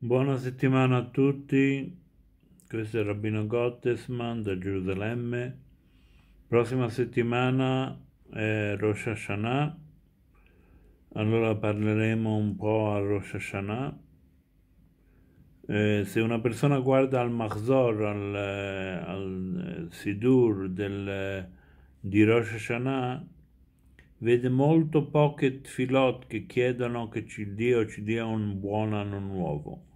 Buona settimana a tutti, questo è Rabbino Gottesman da Gerusalemme. Prossima settimana è Rosh Hashanah, allora parleremo un po' a Rosh Hashanah. Eh, se una persona guarda al Mahzor, al, al Sidur del, di Rosh Hashanah, vede molto poche filot che chiedono che Dio ci dia un buon anno nuovo.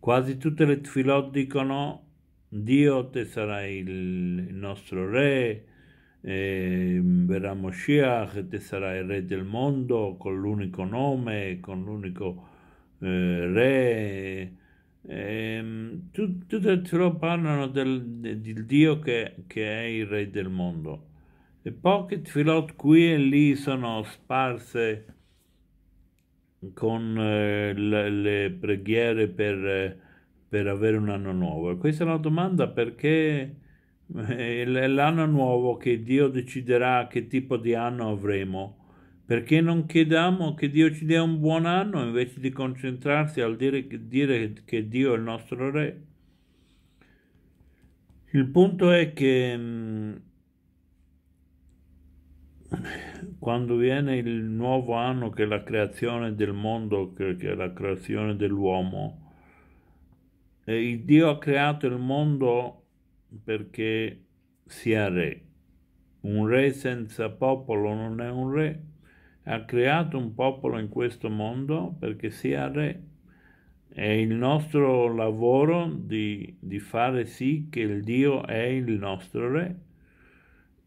Quasi tutte le tfilot dicono Dio te sarà il nostro re, eh, verrà Moshiach, te sarà il re del mondo con l'unico nome, con l'unico eh, re. Eh, tut, tutte le tfilot parlano del, del Dio che, che, è il re del mondo. E poche tfilot qui e lì sono sparse con eh, le, le, preghiere per, per, avere un anno nuovo? Questa è una domanda perché eh, è l'anno nuovo che Dio deciderà che tipo di anno avremo. Perché non chiediamo che Dio ci dia un buon anno invece di concentrarsi al dire, dire che Dio è il nostro Re? Il punto è che mm, quando viene il nuovo anno che è la creazione del mondo, che, che è la creazione dell'uomo, eh, il Dio ha creato il mondo perché sia re. Un re senza popolo non è un re. Ha creato un popolo in questo mondo perché sia re. È il nostro lavoro di, di fare sì che il Dio è il nostro re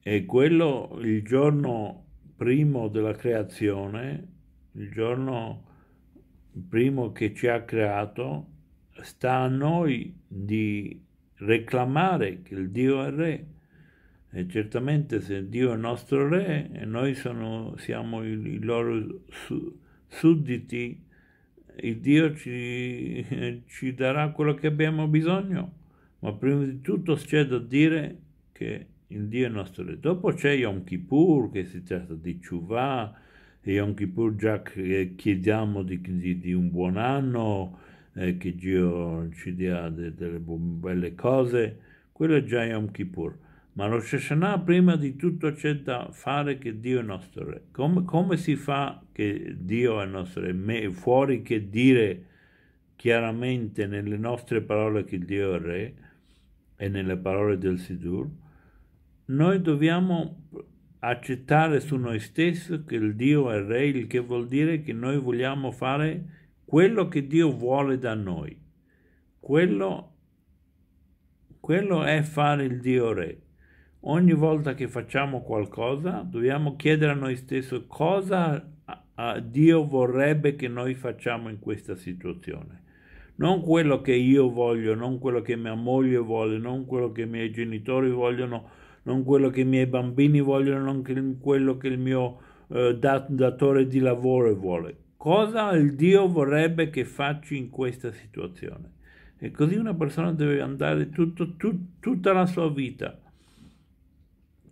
e quello il giorno primo della creazione, il giorno primo che ci ha creato, sta a noi di reclamare che il Dio è re. E certamente se Dio è nostro re e noi sono, siamo i, loro su, sudditi, il Dio ci, ci darà quello che abbiamo bisogno. Ma prima di tutto c'è da dire che il Dio nostro re. Dopo c'è Yom Kippur, che si tratta di Ciuvà, e Yom Kippur già chiediamo di, di, di un buon anno, eh, che Dio ci dia de, delle belle cose, quello è già Yom Kippur. Ma lo Shashanah prima di tutto c'è da fare che Dio è nostro re. Come, come si fa che Dio è nostro re? Me, fuori che dire chiaramente nelle nostre parole che Dio è re e nelle parole del Sidur, noi dobbiamo accettare su noi stessi che il Dio è Re, il che vuol dire che noi vogliamo fare quello che Dio vuole da noi. Quello, quello è fare il Dio Re. Ogni volta che facciamo qualcosa dobbiamo chiedere a noi stessi cosa Dio vorrebbe che noi facciamo in questa situazione. Non quello che io voglio, non quello che mia moglie vuole, non quello che i miei genitori vogliono, non quello che i miei bambini vogliono, non quello che il mio eh, datore di lavoro vuole. Cosa il Dio vorrebbe che facci in questa situazione? E così una persona deve andare tutto, tut, tutta la sua vita,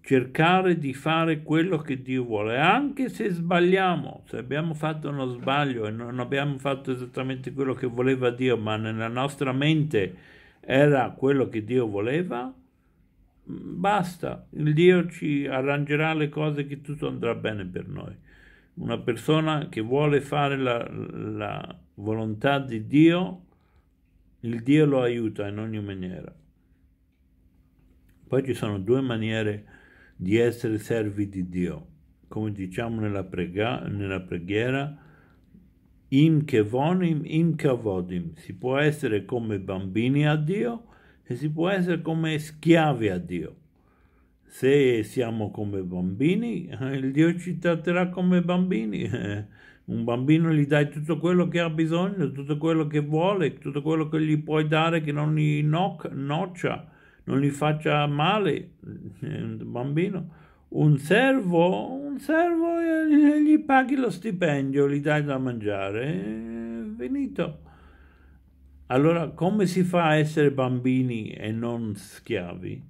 cercare di fare quello che Dio vuole, anche se sbagliamo, se abbiamo fatto uno sbaglio e non abbiamo fatto esattamente quello che voleva Dio, ma nella nostra mente era quello che Dio voleva, basta, il Dio ci arrangerà le cose che tutto andrà bene per noi. Una persona che vuole fare la, la volontà di Dio, il Dio lo aiuta in ogni maniera. Poi ci sono due maniere di essere servi di Dio, come diciamo nella, prega, nella preghiera, im che vonim, im che vodim. Si può essere come bambini a Dio, e si può essere come schiavi a Dio. Se siamo come bambini, eh, il Dio ci tratterà come bambini. Un bambino gli dai tutto quello che ha bisogno, tutto quello che vuole, tutto quello che gli puoi dare che non gli noc- noccia, non gli faccia male. Eh, un bambino. Un servo, un servo eh, gli paghi lo stipendio, gli dai da mangiare, finito. Allora come si fa a essere bambini e non schiavi?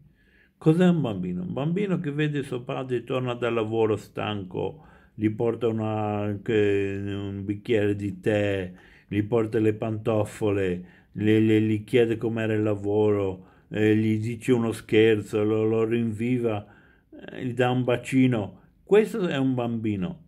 Cos'è un bambino? Un bambino che vede suo padre torna dal lavoro stanco, gli porta una, un bicchiere di tè, gli porta le pantofole, le, le, gli chiede com'era il lavoro, eh, gli dice uno scherzo, lo, lo rinviva, eh, gli dà un bacino. Questo è un bambino.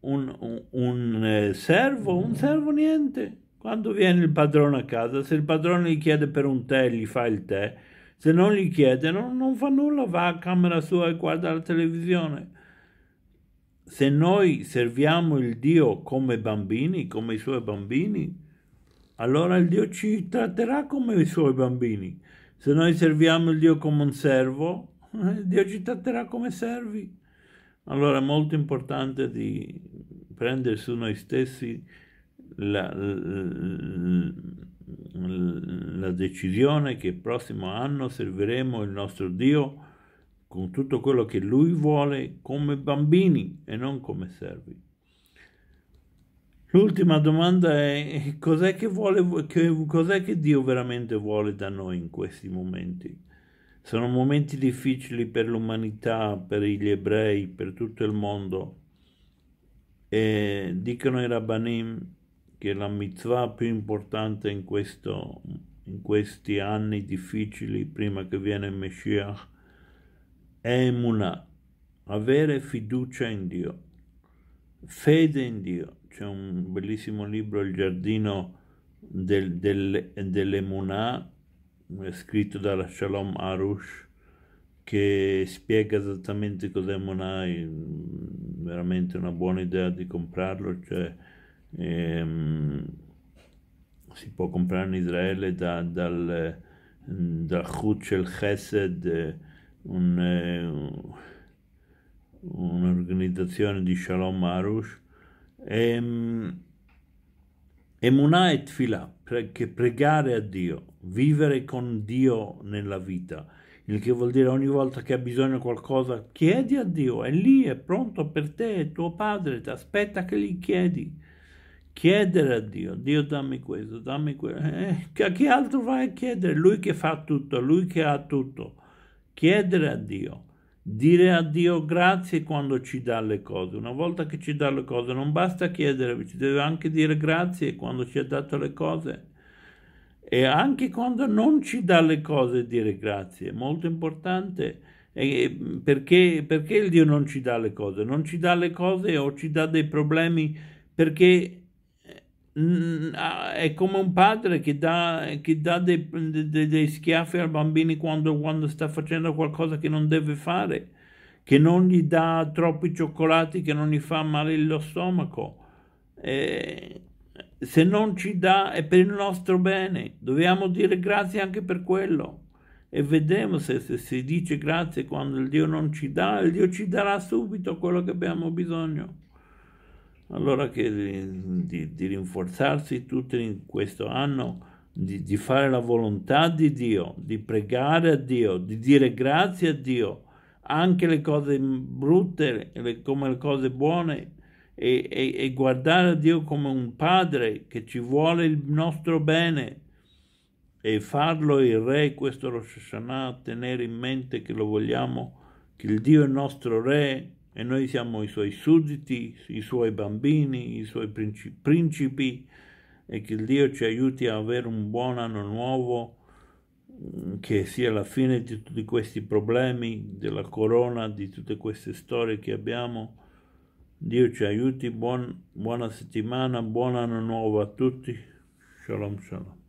Un, un, un eh, servo? Un servo niente quando viene il padrone a casa, se il padrone gli chiede per un tè, gli fa il tè, se non gli chiede non, non fa nulla, va a camera sua e guarda la televisione. Se noi serviamo il Dio come bambini, come i suoi bambini, allora il Dio ci tratterà come i suoi bambini. Se noi serviamo il Dio come un servo, il eh, Dio ci tratterà come servi. Allora è molto importante di prendere su noi stessi la, la, la decisione che il prossimo anno serviremo il nostro Dio con tutto quello che Lui vuole come bambini e non come servi. L'ultima domanda è cos'è che, vuole, che, cos'è che Dio veramente vuole da noi in questi momenti? Sono momenti difficili per l'umanità, per gli ebrei, per tutto il mondo. E dicono i rabbanim che la mitzvah più importante in, questo, in questi anni difficili prima che viene il Messiah, è emunah, avere fiducia in Dio, fede in Dio. C'è un bellissimo libro, Il giardino del, del, dell'emunah, scritto dalla Shalom Arush, che spiega esattamente cos'è Monai, mm, veramente una buona idea di comprarlo, cioè ehm, si può comprare in Israele da, dal, dal Huchel Chesed, un, un'organizzazione di Shalom Arush, e, ehm, Emunah e Tfilah, che pregare a Dio, vivere con Dio nella vita, il che vuol dire ogni volta che hai bisogno di qualcosa, chiedi a Dio, è lì, è pronto per te, è tuo padre, ti aspetta che gli chiedi chiedere a Dio, Dio dammi questo, dammi quello, eh, a chi altro vai a chiedere? Lui che fa tutto, lui che ha tutto. Chiedere a Dio, dire a Dio grazie quando ci dà le cose. Una volta che ci dà le cose non basta chiedere, ci deve anche dire grazie quando ci ha dato le cose. E anche quando non ci dà le cose dire grazie, è molto importante. E perché, perché il Dio non ci dà le cose? Non ci dà le cose o ci dà dei problemi perché Mm, ah, è come un padre che dà, che dà dei, dei, dei, schiaffi al bambino quando, quando, sta facendo qualcosa che non deve fare, che non gli dà troppi cioccolati, che non gli fa male lo stomaco. Eh, se non ci dà è per il nostro bene, dobbiamo dire grazie anche per quello. E vedremo se, se si dice grazie quando il Dio non ci dà, il Dio ci darà subito quello che abbiamo bisogno allora che di, di rinforzarsi tutti in questo anno di, di, fare la volontà di Dio, di pregare a Dio, di dire grazie a Dio, anche le cose brutte le, come le cose buone, e, e, e, guardare a Dio come un padre che ci vuole il nostro bene e farlo il re, questo Rosh Hashanah, tenere in mente che lo vogliamo, che il Dio è il nostro re, e noi siamo i suoi sudditi, i suoi bambini, i suoi principi e che Dio ci aiuti a avere un buon anno nuovo mm, che sia la fine di tutti questi problemi, della corona, di tutte queste storie che abbiamo. Dio ci aiuti, buon, buona settimana, buon anno nuovo a tutti. Shalom shalom.